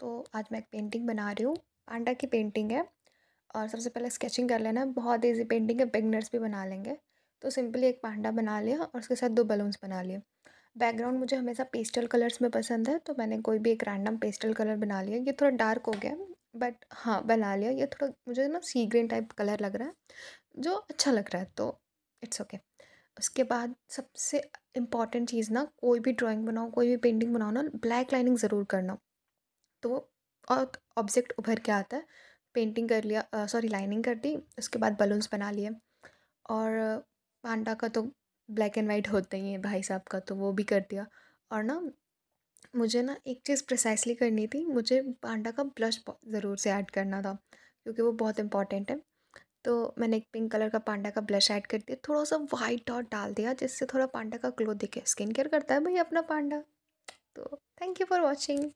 तो आज मैं एक पेंटिंग बना रही हूँ पांडा की पेंटिंग है और सबसे पहले स्केचिंग कर लेना बहुत ईजी पेंटिंग है बिगनर्स भी बना लेंगे तो सिंपली एक पांडा बना लिया और उसके साथ दो बलून्स बना लिए बैकग्राउंड मुझे हमेशा पेस्टल कलर्स में पसंद है तो मैंने कोई भी एक रैंडम पेस्टल कलर बना लिया ये थोड़ा डार्क हो गया बट हाँ बना लिया ये थोड़ा मुझे ना सी ग्रीन टाइप कलर लग रहा है जो अच्छा लग रहा है तो इट्स ओके okay. उसके बाद सबसे इम्पॉर्टेंट चीज़ ना कोई भी ड्राइंग बनाओ कोई भी पेंटिंग बनाओ ना ब्लैक लाइनिंग ज़रूर करना तो वो ऑब्जेक्ट उभर के आता है पेंटिंग कर लिया सॉरी लाइनिंग कर दी उसके बाद बलून्स बना लिए और पांडा का तो ब्लैक एंड वाइट होता ही है भाई साहब का तो वो भी कर दिया और ना मुझे ना एक चीज़ प्रिसाइसली करनी थी मुझे पांडा का ब्लश ज़रूर से ऐड करना था क्योंकि वो बहुत इंपॉर्टेंट है तो मैंने एक पिंक कलर का पांडा का ब्लश ऐड कर दिया थोड़ा सा वाइट डॉट डाल दिया जिससे थोड़ा पांडा का ग्लो दिखे स्किन केयर करता है भाई अपना पांडा तो थैंक यू फॉर वॉचिंग